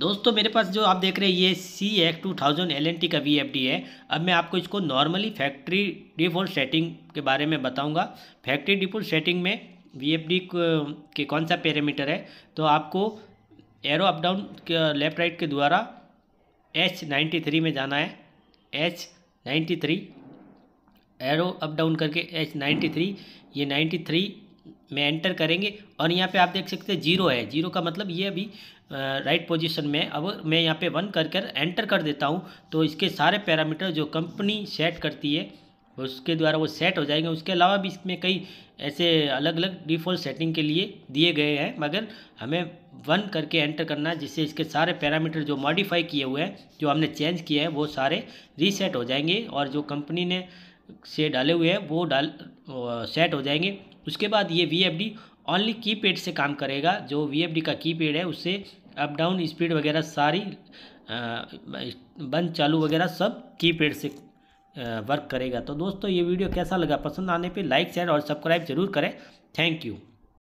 दोस्तों मेरे पास जो आप देख रहे हैं ये C X two thousand L N T का वी एफ डी है अब मैं आपको इसको नॉर्मली फैक्ट्री डिफॉल्ट सेटिंग के बारे में बताऊंगा फैक्ट्री डिफॉल्ट सेटिंग में वी एफ डी के कौन सा पैरामीटर है तो आपको एरो अप डाउन के लेफ्ट राइट के द्वारा एच नाइन्टी थ्री में जाना है H ninety three arrow up down करके एच नाइन्टी थ्री ये नाइन्टी थ्री में एंटर करेंगे और यहाँ पे आप देख सकते हैं जीरो है जीरो का मतलब ये अभी राइट पोजीशन में अब मैं यहाँ पे वन कर कर एंटर कर देता हूँ तो इसके सारे पैरामीटर जो कंपनी सेट करती है उसके द्वारा वो सेट हो जाएंगे उसके अलावा भी इसमें कई ऐसे अलग अलग डिफ़ॉल्ट सेटिंग के लिए दिए गए हैं मगर हमें वन करके एंटर करना है जिससे इसके सारे पैरामीटर जो मॉडिफाई किए हुए हैं जो हमने चेंज किए हैं वो सारे रीसेट हो जाएंगे और जो कंपनी ने से डाले हुए हैं वो डाल सेट हो जाएंगे उसके बाद ये V F D only keypad से काम करेगा जो वी एफ डी का की पैड है उससे अप डाउन स्पीड वगैरह सारी बंद चालू वगैरह सब की से वर्क करेगा तो दोस्तों ये वीडियो कैसा लगा पसंद आने पे लाइक शेयर और सब्सक्राइब जरूर करें थैंक यू